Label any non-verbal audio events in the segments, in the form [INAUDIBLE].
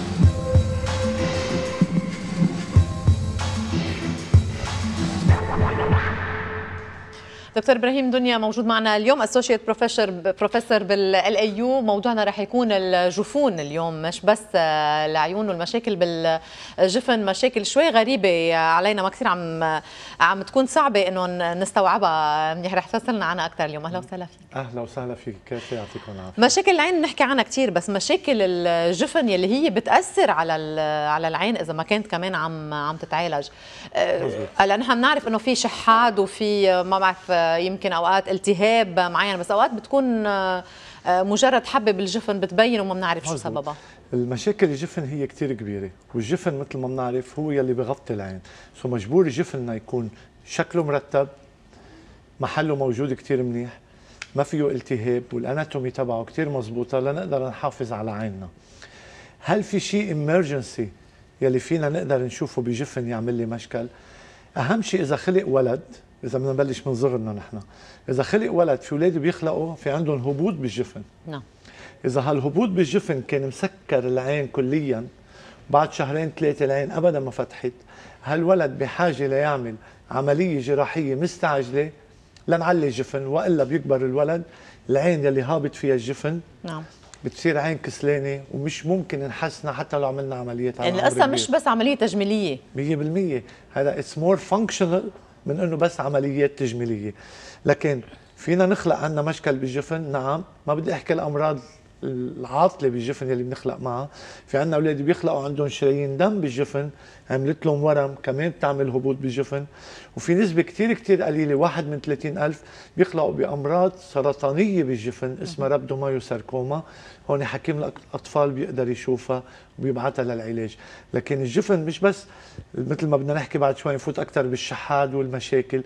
Thank you. دكتور ابراهيم دنيا موجود معنا اليوم اسوشيت بروفيسور بروفيسور يو موضوعنا راح يكون الجفون اليوم مش بس العيون والمشاكل بالجفن مشاكل شوي غريبه علينا ما كثير عم عم تكون صعبه انه نستوعبها منيح رح تفصلنا عنها اكثر اليوم اهلا وسهلا فيك اهلا وسهلا فيك كيف يعطيكم العافيه مشاكل العين بنحكي عنها كثير بس مشاكل الجفن يلي هي بتاثر على على العين اذا ما كانت كمان عم عم تتعالج هلا آه، نحن بنعرف انه في شحاد وفي ما بعرف يمكن اوقات التهاب معين بس اوقات بتكون آه، مجرد حبه بالجفن بتبين وما بنعرف شو سببها المشاكل الجفن هي كثير كبيره والجفن مثل ما بنعرف هو يلي بغطي العين سو مجبور جفننا يكون شكله مرتب محله موجود كثير منيح ما فيه التهاب والاناتومي تبعه كثير مزبوطه لنقدر نحافظ على عيننا هل في شيء امرجنسي يلي فينا نقدر نشوفه بجفن يعمل لي مشكل اهم شيء اذا خلق ولد اذا بدنا نبلش من صغرنا نحن اذا خلق ولد في اولاد بيخلقوا في عندهم هبوط بالجفن نعم اذا هالهبوط بالجفن كان مسكر العين كليا بعد شهرين ثلاثه العين ابدا ما فتحت هالولد بحاجه ليعمل عمليه جراحيه مستعجله لنعلي جفن والا بيكبر الولد العين يلي هابط فيها الجفن نعم بتصير عين كسلانه ومش ممكن نحسنها حتى لو عملنا عمليات يعني القصه مش بس عمليه تجميليه 100% هذا اتس مور فانكشنال من انه بس عمليات تجميليه لكن فينا نخلق عنا مشكل بالجفن نعم ما بدي احكي الامراض العاطله بالجفن اللي بنخلق معها في عندنا اولاد بيخلقوا عندهم شرايين دم بالجفن عملت لهم ورم كمان بتعمل هبوط بالجفن وفي نسبه كثير كثير قليله واحد من 30 الف بيخلقوا بامراض سرطانيه بالجفن اسمها ساركوما هون حكيم الاطفال بيقدر يشوفها وبيبعتها للعلاج لكن الجفن مش بس مثل ما بدنا نحكي بعد شوي نفوت اكثر بالشحاد والمشاكل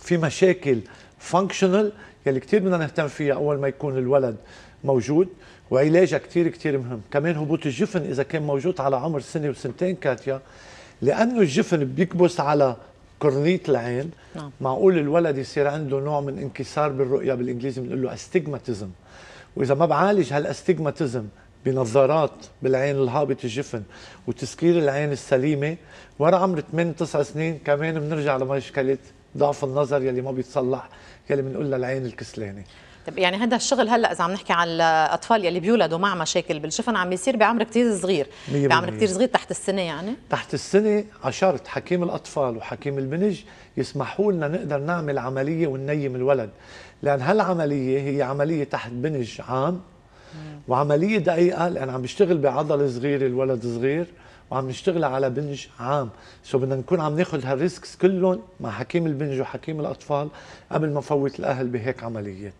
في مشاكل فانكشنال يلي كثير بدنا نهتم فيها اول ما يكون الولد موجود وعلاجها كثير كثير مهم كمان هبوط الجفن اذا كان موجود على عمر سنه وسنتين كاتيا لانه الجفن بيكبس على كورنيت العين نعم. معقول الولد يصير عنده نوع من انكسار بالرؤيه بالانجليزي بنقول له استجماتيزم واذا ما بعالج هالاستجماتيزم بنظارات بالعين الهابط الجفن وتسكير العين السليمه ورا عمر 8 9 سنين كمان بنرجع لمشكله ضعف النظر يلي ما بيتصلح يلي بنقول للعين الكسلانه طيب يعني هذا الشغل هلا اذا عم نحكي عن الاطفال يلي بيولدوا مع مشاكل بالشفن عم بيصير بعمر كثير صغير بعمر كثير صغير تحت السنه يعني تحت السنه عشرت حكيم الاطفال وحكيم البنج يسمحوا لنا نقدر نعمل عمليه وننيم الولد لان هالعمليه هي عمليه تحت بنج عام وعمليه دقيقه لان عم بشتغل بعضل صغيره الولد صغير وعم نشتغل على بنج عام سو بدنا نكون عم ناخذ هالريسكس كلهم مع حكيم البنج وحكيم الاطفال قبل ما نفوت الاهل بهيك عمليات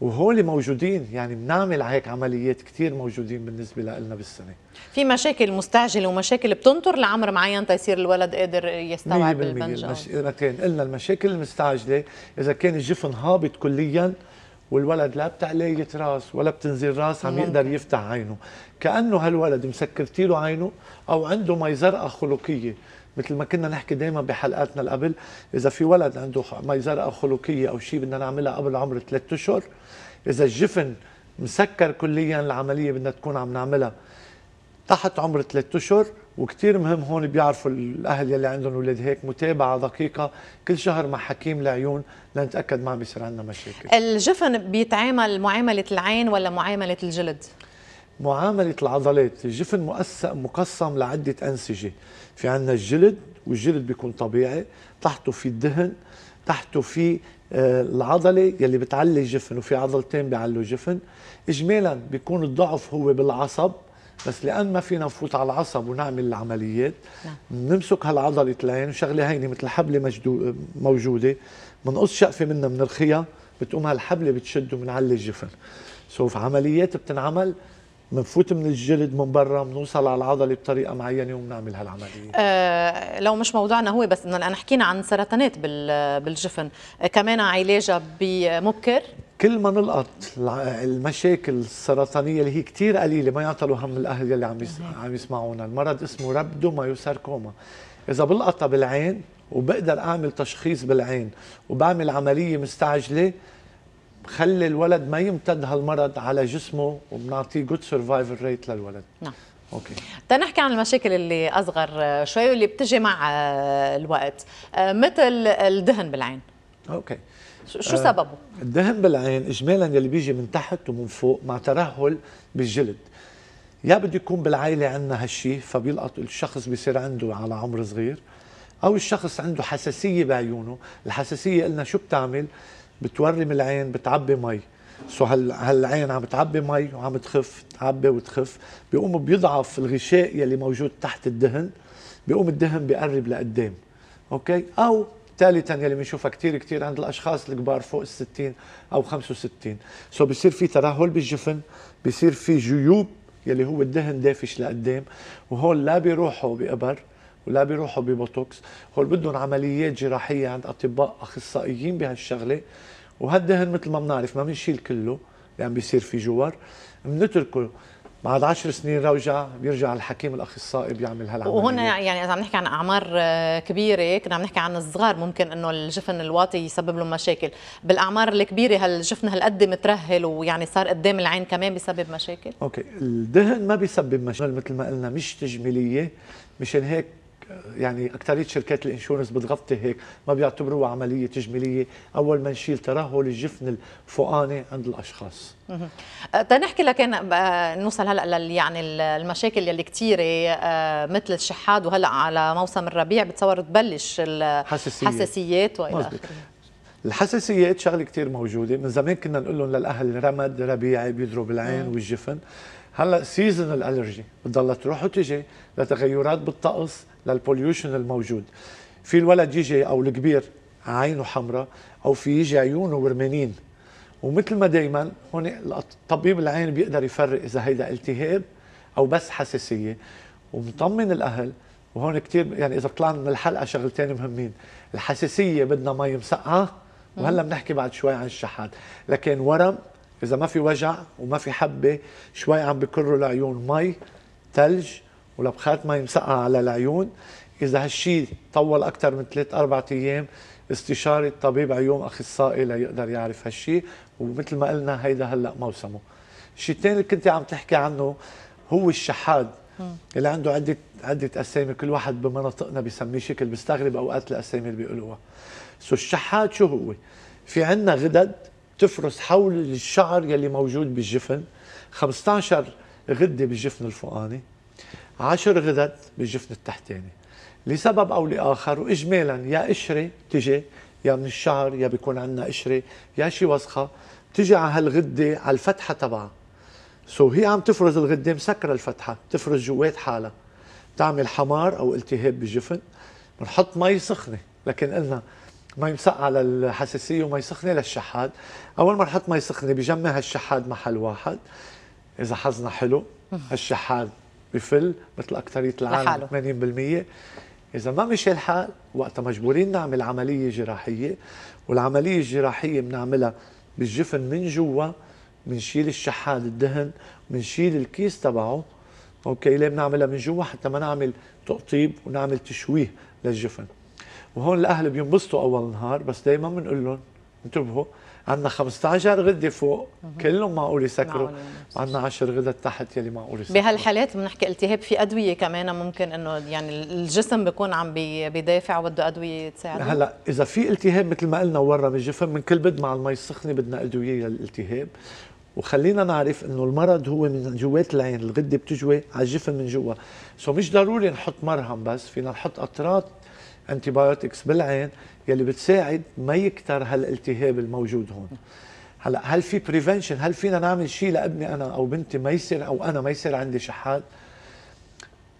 وهول موجودين يعني بنعمل هيك عمليات كثير موجودين بالنسبه لنا بالسنه في مشاكل مستعجله ومشاكل بتنطر لعمر معين تيصير الولد قادر يستوعب البنج المش... اذا قلنا المشاكل المستعجله اذا كان الجفن هابط كليا والولد لا بتعلية راس ولا بتنزل راس عم يقدر يفتح عينه كأنه هالولد مسكرتي له عينه أو عنده ميزرة خلقية مثل ما كنا نحكي دائما بحلقاتنا اللي قبل اذا في ولد عنده ميزره او خلقيه او شيء بدنا نعملها قبل عمر ثلاثة اشهر اذا الجفن مسكر كليا العمليه بدنا تكون عم نعملها تحت عمر ثلاثة اشهر وكثير مهم هون بيعرفوا الاهل يلي عندهم اولاد هيك متابعه دقيقه كل شهر مع حكيم العيون لنتاكد ما عم بيصير عندنا مشاكل. الجفن بيتعامل معامله العين ولا معامله الجلد؟ معاملة العضلات الجفن مؤسق مقسم لعدة أنسجة في عندنا الجلد والجلد بيكون طبيعي تحته في الدهن تحته في آه، العضله يلي بتعلي الجفن وفي عضلتين بيعلوا جفن اجمالا بيكون الضعف هو بالعصب بس لان ما فينا نفوت على العصب ونعمل العمليات بنمسك نعم. هالعضله العين وشغله هينة مثل حبله موجوده بنقص شقفه منها بنرخيها بتقوم هالحبله بتشد وبنعلي الجفن سو في عمليات بتنعمل منفوت من الجلد من برا بنوصل على العضله بطريقه معينه وبنعمل هالعمليه أه لو مش موضوعنا هو بس انه الان حكينا عن سرطانات بالجفن آه، كمان علاجها بمبكر كل ما نلقط المشاكل السرطانيه اللي هي كثير قليله ما يعطلوا هم الاهل يلي عم عم يسمعونا المرض اسمه ربدومايوساركوما اذا بلقطها بالعين وبقدر اعمل تشخيص بالعين وبعمل عمليه مستعجله بخلي الولد ما يمتد هالمرض على جسمه وبنعطيه جود سرفايفل ريت للولد نعم اوكي تنحكي عن المشاكل اللي اصغر شوي واللي بتجي مع آه، الوقت آه، مثل الدهن بالعين اوكي شو سببه؟ آه، الدهن بالعين اجمالا اللي بيجي من تحت ومن فوق مع ترهل بالجلد يا بده يكون بالعائله عندنا هالشيء فبيلقط الشخص بيصير عنده على عمر صغير او الشخص عنده حساسيه بعيونه، الحساسيه قلنا شو بتعمل؟ بتورم العين بتعبي مي سو هال هالعين عم بتعبي مي وعم تخف تعبي وتخف بيقوم بيضعف الغشاء يلي موجود تحت الدهن بيقوم الدهن بيقرب لقدام اوكي او ثالثا يلي بنشوفها كثير كثير عند الاشخاص الكبار فوق ال 60 او 65 سو بصير في ترهل بالجفن بصير في جيوب يلي هو الدهن دافش لقدام وهول لا بيروحوا بقبر ولا بيروحوا ببوتوكس هول بدهم عمليات جراحيه عند اطباء اخصائيين بهالشغله وهالدهن مثل ما بنعرف ما بنشيل كله اللي يعني عم بيصير في جوار بنتركه بعد عشر سنين روجع بيرجع الحكيم الاخصائي بيعمل هالعمليه وهنا يعني اذا عم نحكي عن اعمار آه، كبيره كنا عم نحكي عن الصغار ممكن انه الجفن الواطي يسبب لهم مشاكل بالاعمار الكبيره هالجفن هالقد مترهل ويعني صار قدام العين كمان بيسبب مشاكل اوكي الدهن ما بيسبب مشاكل مثل ما قلنا مش تجميليه مشان هيك يعني أكثرية شركات الإنشورنس بتغطي هيك ما بيعتبروها عملية تجميلية أول ما نشيل ترهل الجفن الفوقاني عند الأشخاص أه، تنحكي لكن أه، نوصل هلا يعني المشاكل يلي كثيره أه، مثل الشحاد وهلا على موسم الربيع بتصور تبلش الحساسيات حساسيات والى اخره الحساسيات شغله كثير موجوده من زمان كنا نقول لهم للاهل رمد ربيعي بيضرب العين والجفن هلا سيزن الالرجي بتضلها تروح وتجي لتغيرات بالطقس للبوليوشن الموجود في الولد يجي او الكبير عينه حمراء او في يجي عيونه ورمانين ومثل ما دائما هون طبيب العين بيقدر يفرق اذا هيدا التهاب او بس حساسيه ومطمن الاهل وهون كثير يعني اذا طلعنا من الحلقه شغلتين مهمين الحساسيه بدنا مي مسقعه وهلا بنحكي بعد شوي عن الشحات لكن ورم اذا ما في وجع وما في حبه شوي عم بكروا العيون مي ثلج ولبخات مي مسقعه على العيون اذا هالشيء طول اكثر من ثلاث اربع ايام استشاره طبيب عيون اخصائي ليقدر يعرف هالشيء ومثل ما قلنا هيدا هلا موسمه الشيء الثاني اللي كنت عم تحكي عنه هو الشحاد اللي عنده عده عده اسامي كل واحد بمناطقنا بسميه شكل بستغرب اوقات الاسامي اللي بيقولوها سو الشحاد شو هو في عندنا غدد تفرز حول الشعر يلي موجود بالجفن 15 غده بالجفن الفوقاني 10 غدد بالجفن التحتاني لسبب او لاخر واجمالا يا قشره تجي يا من الشعر يا بيكون عندنا قشره يا شي وسخه تجي على هالغده على الفتحه تبعها سو هي عم تفرز الغده مسكره الفتحه بتفرز جوات حالها بتعمل حمار او التهاب بالجفن بنحط مي سخنه لكن قلنا ما على للحساسيه وما يسخن للشحاد اول ما نحط ما سخنه بجمع هالشحاد محل واحد اذا حظنا حلو هالشحاد بفل مثل اكثريه العالم لحاله. 80% اذا ما مشي الحال وقتها مجبورين نعمل عمليه جراحيه والعمليه الجراحيه بنعملها بالجفن من جوا بنشيل الشحاد الدهن بنشيل الكيس تبعه اوكي ليه بنعملها من جوا حتى ما نعمل تقطيب ونعمل تشويه للجفن وهون الاهل بينبسطوا اول نهار بس دائما بنقول لهم انتبهوا عندنا 15 غده فوق كلهم معقول يسكروا وعندنا يعني. 10 غده تحت يلي معقول يسكروا بهالحالات بنحكي التهاب في ادويه كمان ممكن انه يعني الجسم بيكون عم بيدافع وبده ادويه تساعده هلا اذا في التهاب مثل ما قلنا ورم الجفن من كل بد مع المي السخنه بدنا ادويه للالتهاب وخلينا نعرف انه المرض هو من جوات العين الغده بتجوي على الجفن من جوا سو مش ضروري نحط مرهم بس فينا نحط اطراد انتيبايوتكس بالعين يلي بتساعد ما يكتر هالالتهاب الموجود هون هلا هل في بريفنشن هل فينا نعمل شيء لابني انا او بنتي ما يصير او انا ما يصير عندي شحات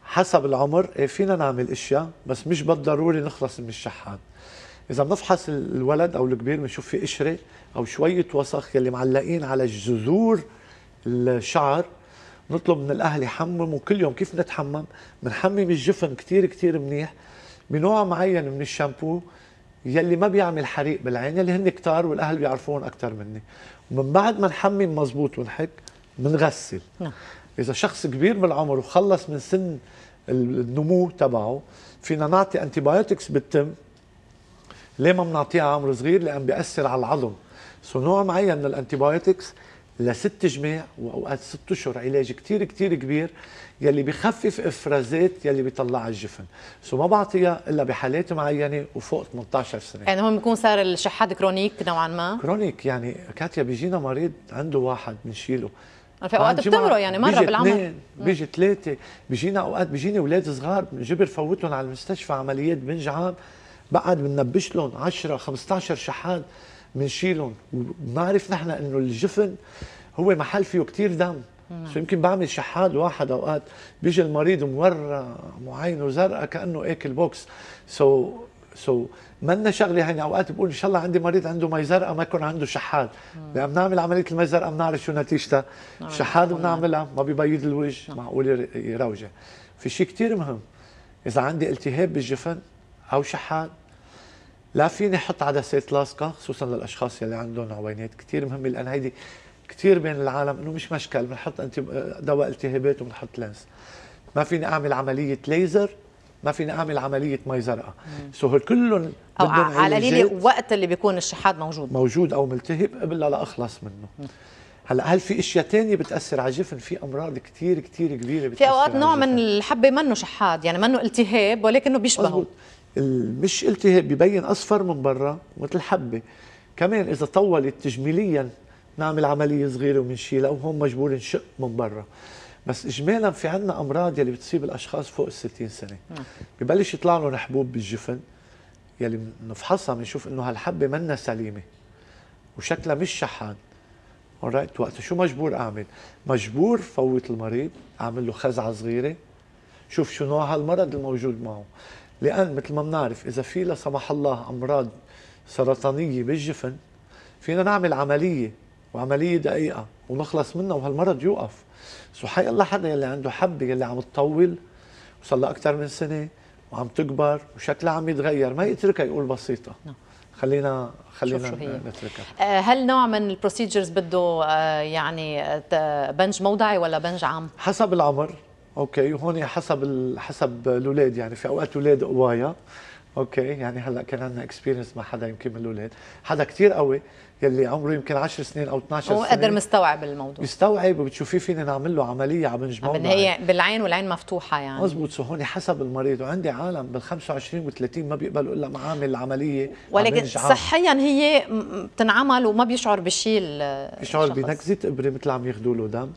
حسب العمر إيه، فينا نعمل اشياء بس مش بالضروري نخلص من الشحات اذا بنفحص الولد او الكبير بنشوف في قشره او شويه وسخ يلي معلقين على جذور الشعر نطلب من الاهل يحمموا كل يوم كيف نتحمم بنحمم الجفن كثير كثير منيح بنوع معين من الشامبو يلي ما بيعمل حريق بالعين يلي هن كتار والاهل بيعرفون اكثر مني ومن بعد ما نحمم مزبوط ونحك بنغسل نعم. اذا شخص كبير بالعمر وخلص من سن النمو تبعه فينا نعطي انتيبايوتكس بالتم ليه ما بنعطيها عمر صغير لان بياثر على العظم سو نوع معين من الانتيبايوتكس لست جماع واوقات ست اشهر علاج كثير كثير كبير يلي بخفف افرازات يلي بيطلعها الجفن سو ما بعطيها الا بحالات معينه وفوق 18 سنه يعني هون بيكون صار الشحاد كرونيك نوعا ما كرونيك يعني كاتيا بيجينا مريض عنده واحد بنشيله يعني في اوقات بتمرق يعني مره بالعمر بيجي ثلاثه بيجينا اوقات بيجيني اولاد صغار بنجبر فوتهم على المستشفى عمليات بنج عام بعد لهم 10 15 شحاد بنشيلهم وبنعرف نحن انه الجفن هو محل فيه كثير دم شو يمكن بعمل شحاد واحد اوقات بيجي المريض مورع معينه زرقاء كانه اكل بوكس سو سو منا شغله هيني اوقات بقول ان شاء الله عندي مريض عنده مي زرقاء ما يكون عنده شحاد لما بنعمل عمليه المي زرقاء بنعرف شو نتيجتها نعم. شحاد نعم. بنعملها ما بيبيض الوجه نعم. معقول يروجه في شيء كثير مهم اذا عندي التهاب بالجفن او شحاد لا فيني احط عدسات لاصقه خصوصا للاشخاص يلي عندهم عوينات كثير مهمه لان هيدي كثير بين العالم انه مش مشكل بنحط انت دواء التهابات وبنحط لينس ما فيني اعمل عمليه ليزر ما فيني اعمل عمليه مي زرقاء سو هول كلهم او على قليل وقت اللي بيكون الشحاد موجود موجود او ملتهب قبل لا اخلص منه هلا هل في اشياء تانية بتاثر على الجفن في امراض كثير كثير كبيره بتاثر في اوقات نوع من الحبه منه شحاد يعني منه التهاب ولكنه بيشبهه مش التهاب ببين اصفر من برا مثل حبه كمان اذا طولت تجميليا نعمل عمليه صغيره وبنشيلها وهون مجبور نشق من برا بس اجمالا في عندنا امراض يلي بتصيب الاشخاص فوق ال 60 سنه ببلش يطلع لهم حبوب بالجفن يلي بنفحصها بنشوف انه هالحبه منا سليمه وشكلها مش شحان اوريت وقتها شو مجبور اعمل؟ مجبور فوت المريض اعمل له خزعه صغيره شوف شو نوع هالمرض الموجود معه لان مثل ما بنعرف اذا في لا سمح الله امراض سرطانيه بالجفن فينا نعمل عمليه وعمليه دقيقه ونخلص منها وهالمرض يوقف سو حي الله حدا يلي عنده حبه يلي عم تطول وصار لها اكثر من سنه وعم تكبر وشكلها عم يتغير ما يتركها يقول بسيطه نعم. خلينا خلينا نتركها آه، هل نوع من البروسيجرز بده آه، يعني آه، بنج موضعي ولا بنج عام حسب العمر اوكي هون حسب حسب الاولاد يعني في اوقات اولاد قوايا اوكي يعني هلا كان عندنا اكسبيرينس مع حدا يمكن من الاولاد حدا كثير قوي يلي عمره يمكن 10 سنين او 12 سنه هو قدر مستوعب الموضوع بيستوعب وبتشوفيه فينا نعمل له عمليه عم نجمعه هي بالعين والعين مفتوحه يعني مضبوط سو هون حسب المريض وعندي عالم بال 25 و30 ما بيقبلوا الا معامل العمليه ولكن صحيا هي بتنعمل وما بيشعر بشيء بيشعر بنكزه ابره مثل عم ياخذوا له دم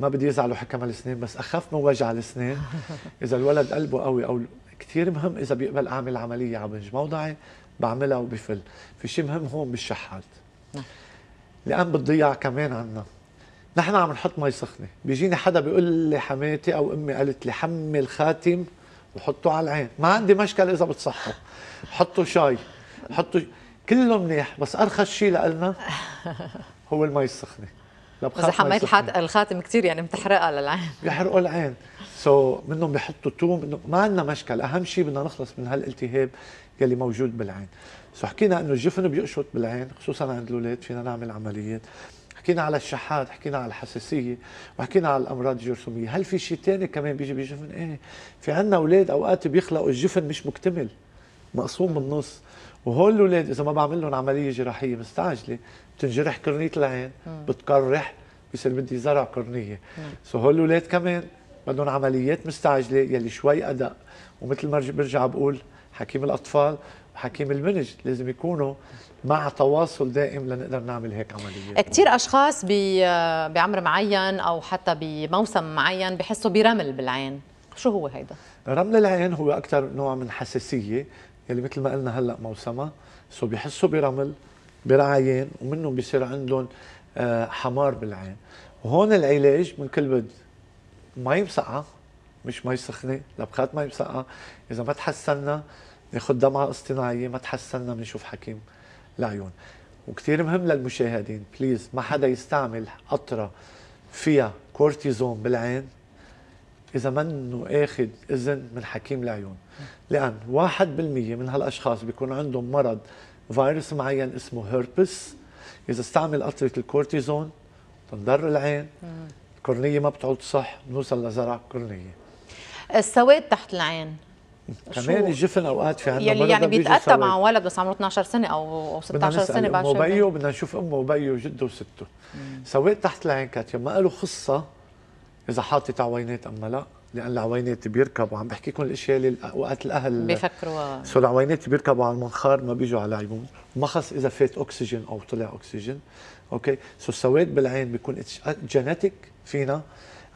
ما بدي يزعلوا حكم الاسنان بس اخاف من وجع الاسنان [LAUGHS] اذا الولد قلبه قوي او كثير مهم اذا بيقبل اعمل عمليه عبنج موضعي بعملها وبفل في شيء مهم هون بالشحات نعم. لان بتضيع كمان عنا نحن عم نحط مي سخنه بيجيني حدا بيقول لي حماتي او امي قالت لي حمي الخاتم وحطه على العين ما عندي مشكل اذا بتصحوا حطوا شاي حطوا كله منيح بس ارخص شيء لنا [LAUGHS] هو المي السخنه اذا حميت الحات الخاتم كثير يعني بتحرقها للعين بيحرقوا العين سو so, منهم بيحطوا توم انه ما عندنا مشكل اهم شيء بدنا نخلص من هالالتهاب يلي موجود بالعين سو so, حكينا انه الجفن بيقشط بالعين خصوصا عند الاولاد فينا نعمل عمليات حكينا على الشحات حكينا على الحساسية وحكينا على الأمراض الجرثومية هل في شيء ثاني كمان بيجي بالجفن؟ إيه في عندنا أولاد أوقات بيخلقوا الجفن مش مكتمل مقسوم بالنص وهول الاولاد اذا ما بعمل لهم عمليه جراحيه مستعجله بتنجرح قرنيه العين بتقرح بصير بدي زرع قرنيه سو هول الاولاد كمان بدهم عمليات مستعجله يلي شوي ادق ومثل ما برجع بقول حكيم الاطفال وحكيم المنج لازم يكونوا مع تواصل دائم لنقدر نعمل هيك عمليات كثير اشخاص بعمر معين او حتى بموسم معين بحسوا برمل بالعين شو هو هيدا؟ رمل العين هو اكثر نوع من حساسيه يلي مثل ما قلنا هلا موسمها سو بيحسوا برمل برعايين ومنهم بيصير عندهم آه، حمار بالعين وهون العلاج من كل بد مي مسقعه مش مي سخنه لبخات مي مسقعه اذا ما تحسنا ناخذ دمعه اصطناعيه ما تحسنا بنشوف حكيم العيون وكثير مهم للمشاهدين بليز ما حدا يستعمل قطره فيها كورتيزون بالعين اذا منه اخذ اذن من حكيم العيون لان 1% من هالاشخاص بيكون عندهم مرض فيروس معين اسمه هيربس اذا استعمل قطره الكورتيزون تنضر العين القرنيه ما بتعود صح بنوصل لزرع قرنيه السواد تحت العين كمان الجفن اوقات في عندنا يلي يعني بيتاتى مع ولد بس عمره 12 سنه او 16 سنه بعد شوي بدنا نسال امه وبيه بدنا نشوف امه وبيه وجده وسته سواد تحت العين كاتيا ما له خصه اذا حاطط عوينات اما لا لان العوينات بيركبوا عم بحكيكم الاشياء اللي وقت الاهل بيفكروا سو العوينات بيركبوا على المنخار ما بيجوا على العيون ما خص اذا فات اكسجين او طلع اكسجين اوكي سو السواد بالعين بيكون جينيتيك فينا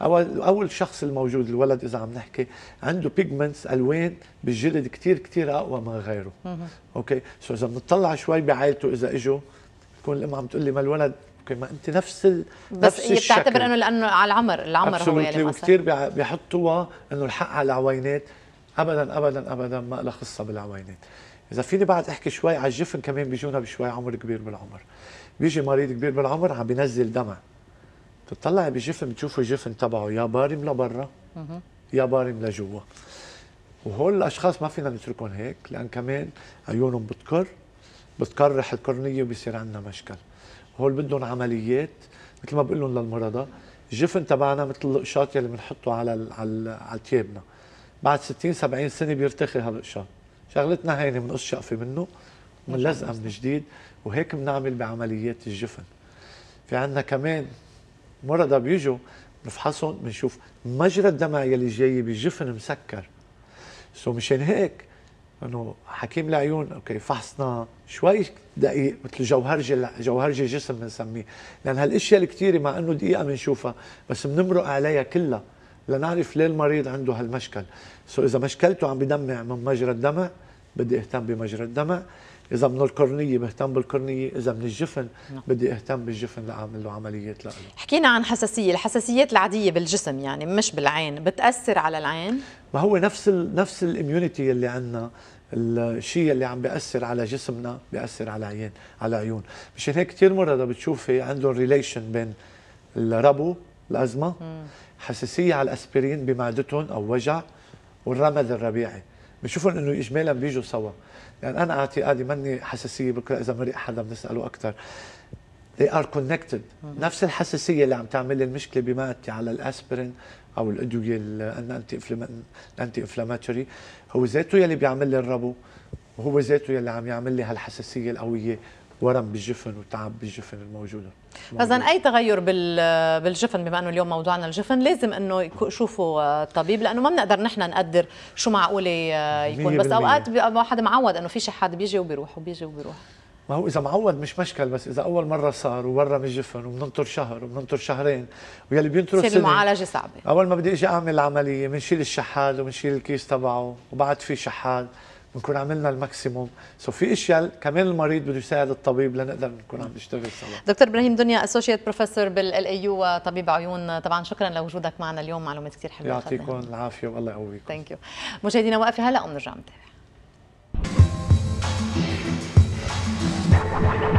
اول اول شخص الموجود الولد اذا عم نحكي عنده بيجمنتس الوان بالجلد كثير كثير اقوى من غيره اوكي سو اذا بنطلع شوي بعائلته اذا اجوا تكون الام عم تقول لي ما الولد ما انت نفس ال... نفس بس هي بتعتبر انه لانه على العمر العمر هو اللي يعني وكثير بيحطوها انه الحق على العوينات ابدا ابدا ابدا ما لها خصه بالعوينات اذا فيني بعد احكي شوي على الجفن كمان بيجونا بشوي عمر كبير بالعمر بيجي مريض كبير بالعمر عم بينزل دمع بتطلعي بجفن بتشوفي الجفن تبعه يا بارم لبرا يا بارم لجوا وهول الاشخاص ما فينا نتركهم هيك لان كمان عيونهم بتكر بتكرح القرنيه وبصير عندنا مشكل هول بدهم عمليات مثل ما بقول لهم للمرضى الجفن تبعنا مثل القشاط اللي بنحطه على على على ثيابنا بعد 60 70 سنه بيرتخي هالقشاط شغلتنا هيني بنقص شقفه منه وبنلزقها من جديد وهيك بنعمل بعمليات الجفن في عندنا كمان مرضى بيجوا بنفحصهم بنشوف مجرى الدمع يلي جاي بالجفن مسكر سو مشان هيك انه حكيم العيون اوكي فحصنا شوي دقيق مثل جوهرجي جوهرجي جسم بنسميه لان هالاشياء الكثيره مع انه دقيقه بنشوفها بس بنمرق عليها كلها لنعرف ليه المريض عنده هالمشكل سو اذا مشكلته عم بدمع من مجرى الدمع بدي اهتم بمجرى الدمع اذا من القرنيه مهتم بالقرنيه اذا من الجفن نعم. بدي اهتم بالجفن لاعمل له عمليات له حكينا عن حساسيه الحساسيات العاديه بالجسم يعني مش بالعين بتاثر على العين ما هو نفس ال نفس الاميونيتي اللي عندنا الشيء اللي عم بياثر على جسمنا بياثر على عين على عيون مشان هيك كثير مرضى بتشوفي عندهم ريليشن بين الربو الازمه مم. حساسيه على الاسبرين بمعدتهم او وجع والرمد الربيعي بنشوفهم انه اجمالا بيجوا سوا يعني انا اعتقادي مني حساسيه بكره اذا مرق حدا بنساله اكثر they are connected نفس الحساسيه اللي عم تعمل لي المشكله بمعدتي على الاسبرين او الادويه الانتي الانتي انفلاماتوري هو ذاته يلي بيعمل لي الربو وهو ذاته يلي عم يعمل لي هالحساسيه القويه ورم بالجفن وتعب بالجفن الموجوده اذا اي تغير بالجفن بما انه اليوم موضوعنا الجفن لازم انه يشوفوا آه، الطبيب لانه ما بنقدر نحن نقدر شو معقوله آه، يكون بس اوقات الواحد معود انه في شي حد بيجي وبيروح وبيجي وبيروح ما هو اذا معود مش مشكل بس اذا اول مره صار وورم الجفن وبننطر شهر وبننطر شهرين ويلي بينطروا سنه المعالجه صعبه اول ما بدي اجي اعمل العمليه بنشيل الشحاد وبنشيل الكيس تبعه وبعد في شحاد بنكون عملنا الماكسيموم سو في اشياء كمان المريض بده يساعد الطبيب لنقدر نكون عم نشتغل سوا دكتور ابراهيم دنيا اسوشيت بروفيسور بالاي يو وطبيب عيون طبعا شكرا لوجودك معنا اليوم معلومات كثير حلوه يعطيكم العافيه والله يقويكم ثانك يو مشاهدينا وقفه هلا وبنرجع نتابع